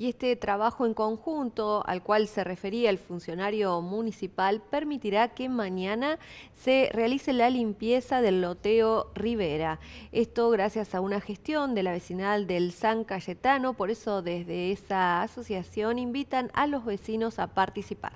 y este trabajo en conjunto al cual se refería el funcionario municipal permitirá que mañana se realice la limpieza del loteo Rivera. Esto gracias a una gestión de la vecinal del San Cayetano, por eso desde esa asociación invitan a los vecinos a participar.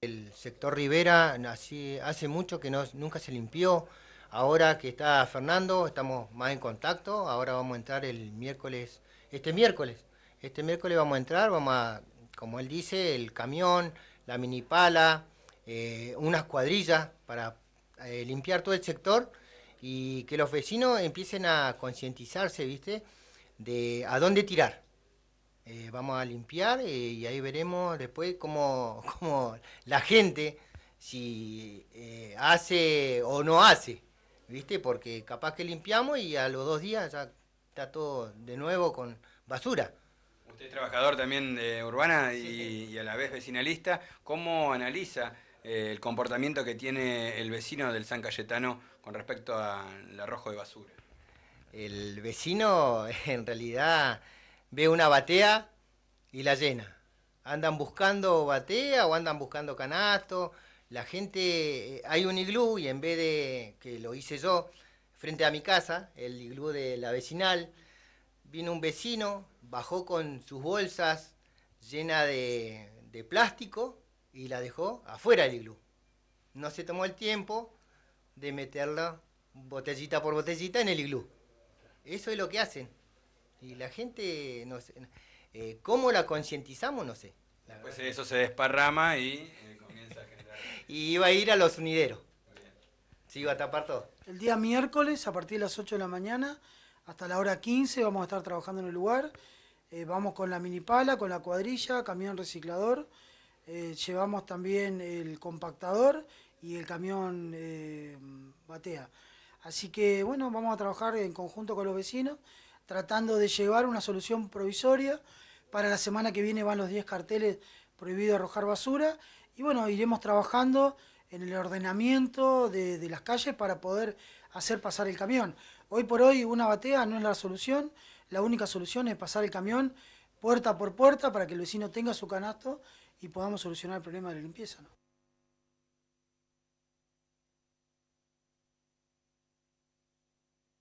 El sector Rivera hace mucho que nunca se limpió. Ahora que está Fernando, estamos más en contacto. Ahora vamos a entrar el miércoles, este miércoles, este miércoles vamos a entrar, vamos a, como él dice, el camión, la minipala, pala, eh, unas cuadrillas para eh, limpiar todo el sector y que los vecinos empiecen a concientizarse, ¿viste? De a dónde tirar. Eh, vamos a limpiar y ahí veremos después cómo, cómo la gente, si hace o no hace, ¿viste? Porque capaz que limpiamos y a los dos días ya está todo de nuevo con basura. Usted es trabajador también de Urbana y, a la vez vecinalista. ¿Cómo analiza eh, el comportamiento que tiene el vecino del San Cayetano con respecto al arrojo de basura? El vecino en realidad ve una batea y la llena. Andan buscando batea o andan buscando canasto. La gente, eh, hay un iglú y en vez de que lo hice yo, frente a mi casa, el iglú de la vecinal, vino un vecino, bajó con sus bolsas llenas de, plástico y la dejó afuera del iglú. No se tomó el tiempo de meterla botellita por botellita en el iglú. Eso es lo que hacen. Y la gente, no sé, eh, ¿cómo la concientizamos? No sé. Después eso se desparrama y eh, comienza a generar... y iba a ir a los unideros. Se iba a tapar todo. El día miércoles, a partir de las 8 de la mañana, hasta la hora 15 vamos a estar trabajando en el lugar. Eh, vamos con la minipala, con la cuadrilla, camión reciclador. Eh, llevamos también el compactador y el camión eh, batea. Así que bueno, vamos a trabajar en conjunto con los vecinos, tratando de llevar una solución provisoria. Para la semana que viene van los 10 carteles prohibido arrojar basura. Y bueno, iremos trabajando en el ordenamiento de las calles para poder hacer pasar el camión. Hoy por hoy una batea no es la solución, la única solución es pasar el camión puerta por puerta para que el vecino tenga su canasto y podamos solucionar el problema de la limpieza.